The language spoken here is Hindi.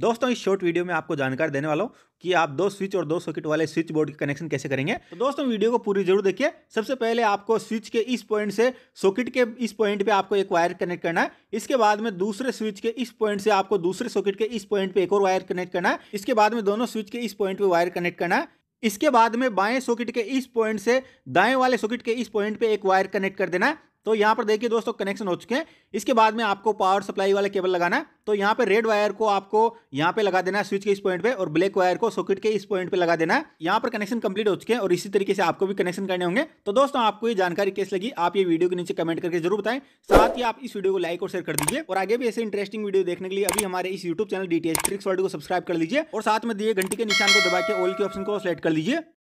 दोस्तों इस शॉर्ट वीडियो में आपको जानकारी देने वाला हूँ कि आप दो स्विच और दो सॉकेट वाले स्विच बोर्ड के कनेक्शन कैसे करेंगे तो दोस्तों वीडियो को पूरी जरूर देखिए सबसे पहले आपको स्विच के इस पॉइंट से सॉकेट के इस पॉइंट पे आपको एक वायर कनेक्ट करना है इसके बाद में दूसरे स्विच के इस पॉइंट से आपको दूसरे सॉकेट के इस पॉइंट पे एक और वायर कनेक्ट करना है इसके बाद में दोनों स्विच के इस पॉइंट पे वायर कनेक्ट करना है इसके बाद में बाएं सॉकेट के इस पॉइंट से दाएं वाले सॉकेट के इस पॉइंट पे एक वायर कनेक्ट कर देना है तो यहाँ पर देखिए दोस्तों कनेक्शन हो चुके हैं इसके बाद में आपको पावर सप्लाई वाला केबल लगाना है तो यहाँ पे रेड वायर को आपको यहाँ पे लगा देना है स्विच के इस पॉइंट पे और ब्लैक वायर को सॉकेट के इस पॉइंट पे लगा देना है यहाँ पर कनेक्शन कंप्लीट हो चुके हैं और इसी तरीके से आपको भी कनेक्शन करने होंगे तो दोस्तों आपको ये जानकारी कैसे लगी आप ये वीडियो के नीचे कमेंट करके जरूर बताएं साथ ही आप इस वीडियो को लाइक और शेयर कर दीजिए और आगे भी ऐसे इंटरेस्टिंग वीडियो देखने के लिए अभी हमारे इस YouTube channel D tricks world को सब्सक्राइब कर लीजिए और साथ में दिए घंटी के निशान को दबा के ऑल के ऑप्शन को सिलेक्ट कर लीजिए